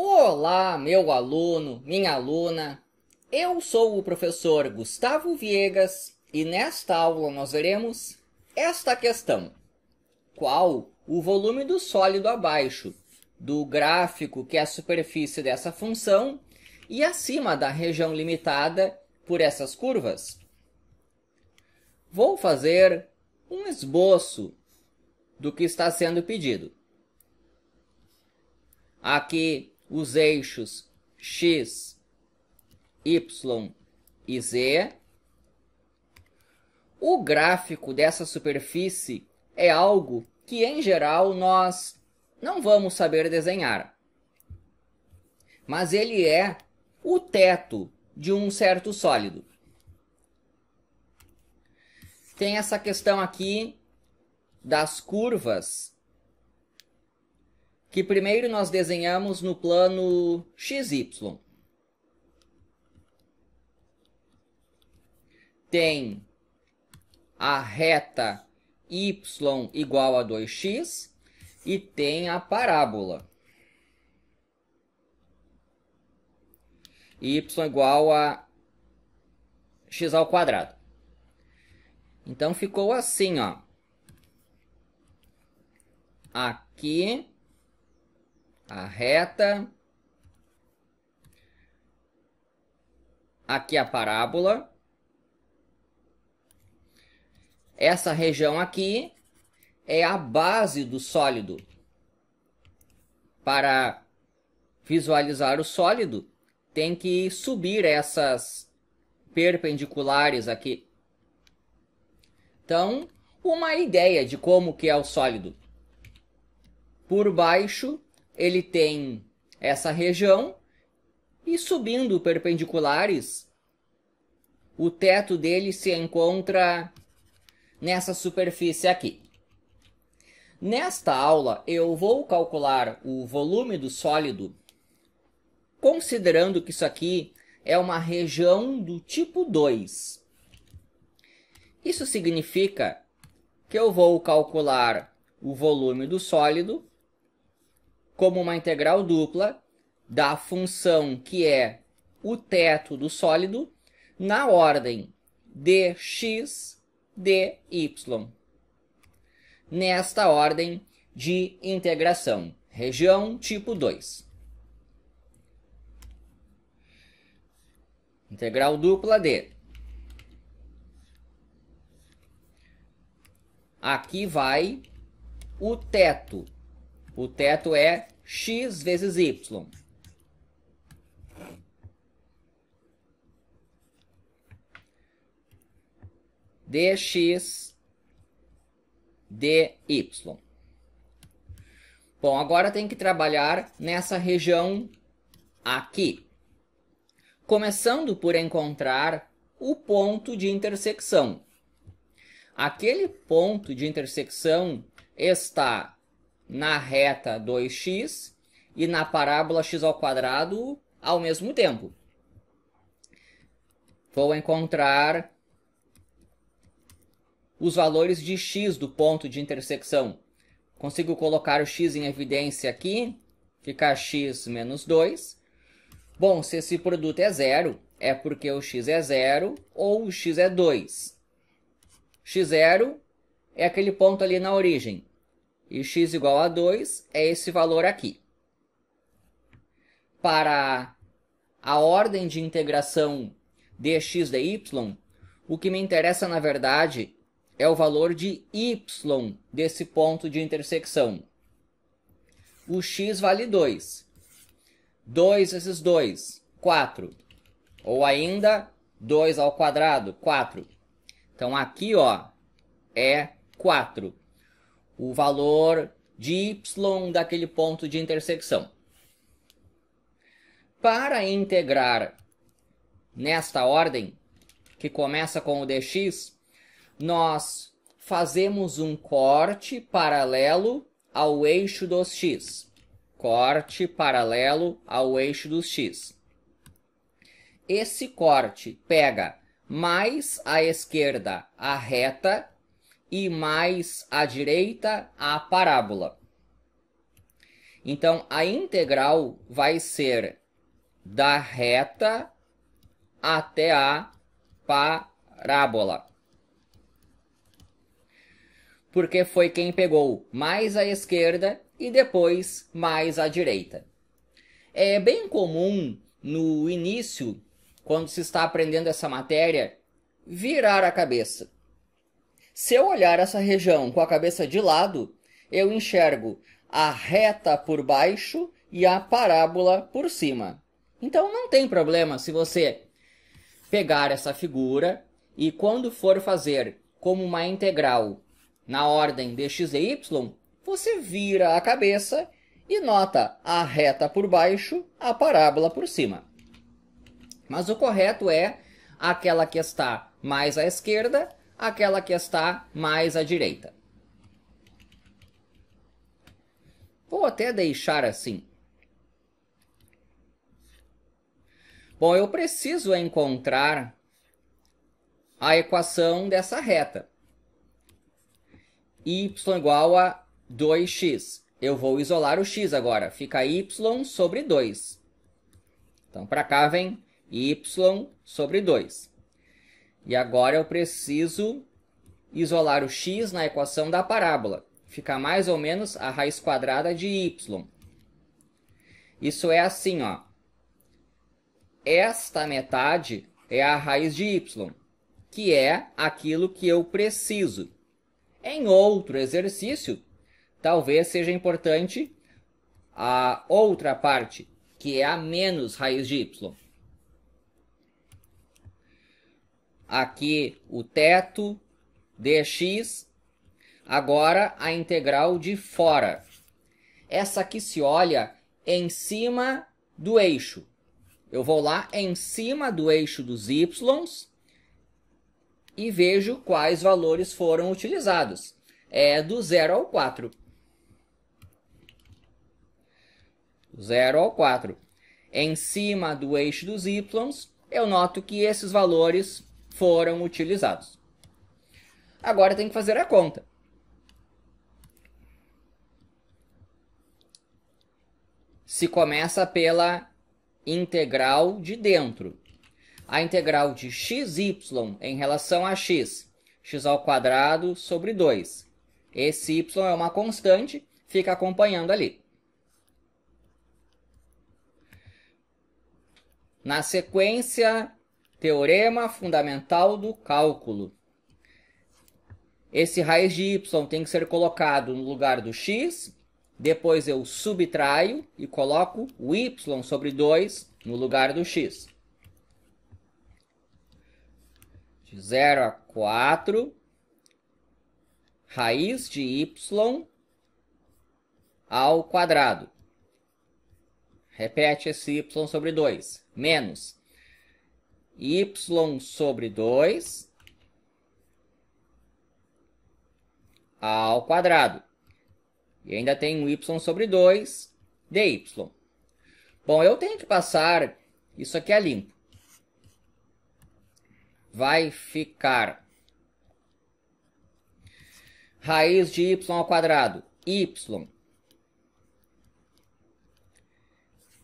Olá, meu aluno, minha aluna. Eu sou o professor Gustavo Viegas e nesta aula nós veremos esta questão. Qual o volume do sólido abaixo do gráfico que é a superfície dessa função e acima da região limitada por essas curvas? Vou fazer um esboço do que está sendo pedido. Aqui os eixos x, y e z. O gráfico dessa superfície é algo que, em geral, nós não vamos saber desenhar. Mas ele é o teto de um certo sólido. Tem essa questão aqui das curvas que primeiro nós desenhamos no plano XY. Tem a reta y igual a 2x e tem a parábola. y igual a x ao quadrado. Então ficou assim, ó. Aqui a reta, aqui a parábola, essa região aqui é a base do sólido. Para visualizar o sólido, tem que subir essas perpendiculares aqui. Então, uma ideia de como que é o sólido. Por baixo ele tem essa região e subindo perpendiculares, o teto dele se encontra nessa superfície aqui. Nesta aula, eu vou calcular o volume do sólido, considerando que isso aqui é uma região do tipo 2. Isso significa que eu vou calcular o volume do sólido como uma integral dupla da função que é o teto do sólido na ordem dx dy, nesta ordem de integração, região tipo 2. Integral dupla de. Aqui vai o teto o teto é x vezes y. dx dy. Bom, agora tem que trabalhar nessa região aqui. Começando por encontrar o ponto de intersecção. Aquele ponto de intersecção está na reta 2x e na parábola x ao quadrado ao mesmo tempo. Vou encontrar os valores de x do ponto de intersecção. Consigo colocar o x em evidência aqui, fica x menos 2. Bom, se esse produto é zero, é porque o x é zero ou o x é 2. x0 é aquele ponto ali na origem e x igual a 2 é esse valor aqui. Para a ordem de integração dx dy, o que me interessa, na verdade, é o valor de y desse ponto de intersecção. O x vale 2. 2 vezes 2, 4. Ou ainda, 2 ao quadrado, 4. Então aqui ó, é 4 o valor de y daquele ponto de intersecção. Para integrar nesta ordem, que começa com o dx, nós fazemos um corte paralelo ao eixo dos x. Corte paralelo ao eixo dos x. Esse corte pega mais à esquerda a reta e mais à direita a parábola. Então, a integral vai ser da reta até a parábola. Porque foi quem pegou mais à esquerda e depois mais à direita. É bem comum no início, quando se está aprendendo essa matéria, virar a cabeça. Se eu olhar essa região com a cabeça de lado, eu enxergo a reta por baixo e a parábola por cima. Então não tem problema se você pegar essa figura e quando for fazer como uma integral na ordem de x e y, você vira a cabeça e nota a reta por baixo, a parábola por cima. Mas o correto é aquela que está mais à esquerda aquela que está mais à direita. Vou até deixar assim. Bom, eu preciso encontrar a equação dessa reta. y igual a 2x. Eu vou isolar o x agora. Fica y sobre 2. Então, para cá vem y sobre 2. E agora eu preciso isolar o x na equação da parábola. Fica mais ou menos a raiz quadrada de y. Isso é assim, ó. Esta metade é a raiz de y, que é aquilo que eu preciso. Em outro exercício, talvez seja importante a outra parte, que é a menos raiz de y. Aqui o teto dx. Agora a integral de fora. Essa aqui se olha em cima do eixo. Eu vou lá em cima do eixo dos y e vejo quais valores foram utilizados. É do 0 ao 4. 0 ao 4. Em cima do eixo dos y, eu noto que esses valores foram utilizados. Agora tem que fazer a conta. Se começa pela integral de dentro. A integral de xy em relação a x, x ao quadrado sobre 2. Esse y é uma constante, fica acompanhando ali. Na sequência, Teorema fundamental do cálculo. Esse raiz de y tem que ser colocado no lugar do x, depois eu subtraio e coloco o y sobre 2 no lugar do x. De 0 a 4, raiz de y ao quadrado. Repete esse y sobre 2, menos y sobre 2 ao quadrado. E ainda tem um y sobre 2 dy. Bom, eu tenho que passar isso aqui a limpo. Vai ficar raiz de y ao quadrado, y.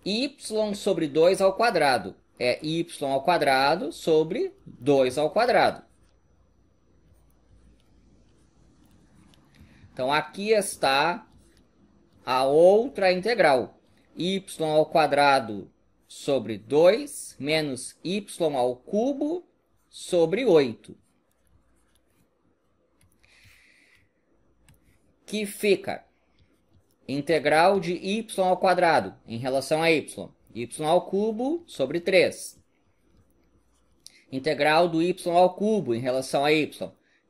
y sobre 2 ao quadrado é y ao quadrado sobre 2 ao quadrado. Então aqui está a outra integral, y ao quadrado sobre 2 menos y ao cubo sobre 8. Que fica integral de y ao quadrado em relação a y y ao cubo sobre 3. Integral do y ao cubo em relação a y.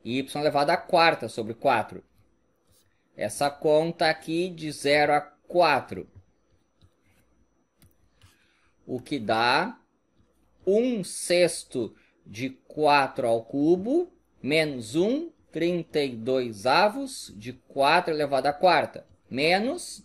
y elevado à quarta sobre 4. Essa conta aqui de 0 a 4. O que dá 1 sexto de 4 ao cubo menos 1 32 avos de 4 elevado à quarta. Menos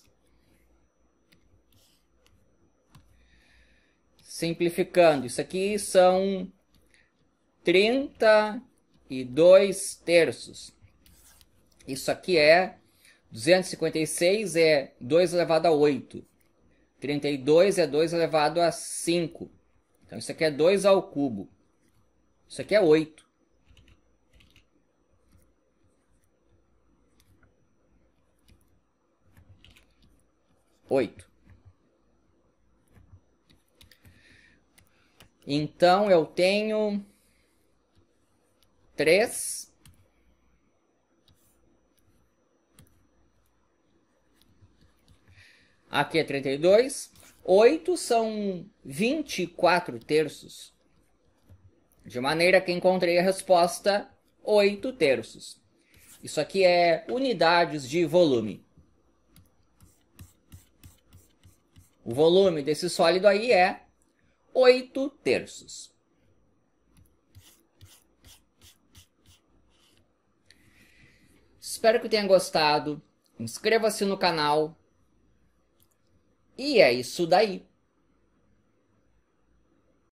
simplificando, isso aqui são 32 terços. Isso aqui é 256 é 2 elevado a 8. 32 é 2 elevado a 5. Então isso aqui é 2 ao cubo. Isso aqui é 8. Oito. Então eu tenho três. Aqui é 32. 8 são 24 terços. De maneira que encontrei a resposta 8 terços. Isso aqui é unidades de volume. O volume desse sólido aí é 8 terços. Espero que tenha gostado. Inscreva-se no canal. E é isso daí.